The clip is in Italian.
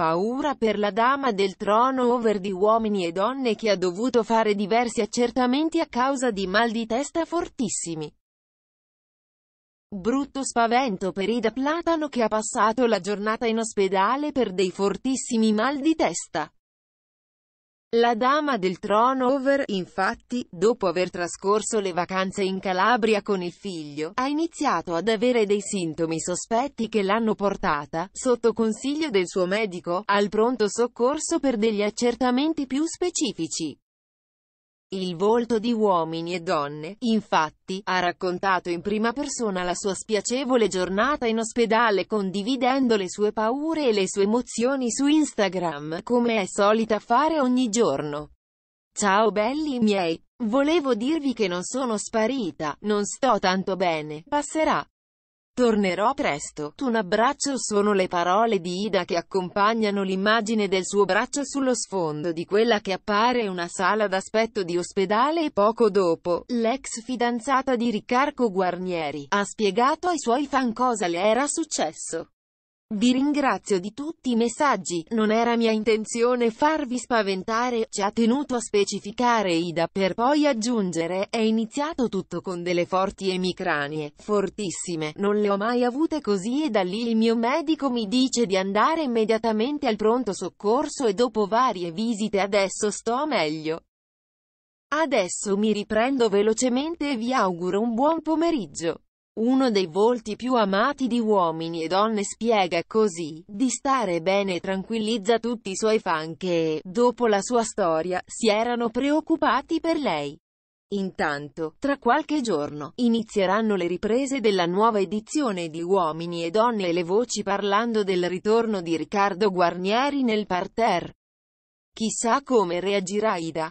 Paura per la dama del trono over di uomini e donne che ha dovuto fare diversi accertamenti a causa di mal di testa fortissimi. Brutto spavento per Ida Platano che ha passato la giornata in ospedale per dei fortissimi mal di testa. La dama del trono over, infatti, dopo aver trascorso le vacanze in Calabria con il figlio, ha iniziato ad avere dei sintomi sospetti che l'hanno portata, sotto consiglio del suo medico, al pronto soccorso per degli accertamenti più specifici. Il volto di uomini e donne, infatti, ha raccontato in prima persona la sua spiacevole giornata in ospedale condividendo le sue paure e le sue emozioni su Instagram, come è solita fare ogni giorno. Ciao belli miei, volevo dirvi che non sono sparita, non sto tanto bene, passerà. Tornerò presto, un abbraccio sono le parole di Ida che accompagnano l'immagine del suo braccio sullo sfondo di quella che appare una sala d'aspetto di ospedale e poco dopo, l'ex fidanzata di Riccardo Guarnieri, ha spiegato ai suoi fan cosa le era successo. Vi ringrazio di tutti i messaggi, non era mia intenzione farvi spaventare, ci ha tenuto a specificare Ida, per poi aggiungere, è iniziato tutto con delle forti emicranie, fortissime, non le ho mai avute così e da lì il mio medico mi dice di andare immediatamente al pronto soccorso e dopo varie visite adesso sto meglio. Adesso mi riprendo velocemente e vi auguro un buon pomeriggio. Uno dei volti più amati di uomini e donne spiega così, di stare bene e tranquillizza tutti i suoi fan che, dopo la sua storia, si erano preoccupati per lei. Intanto, tra qualche giorno, inizieranno le riprese della nuova edizione di Uomini e Donne e le voci parlando del ritorno di Riccardo Guarnieri nel parterre. Chissà come reagirà Ida.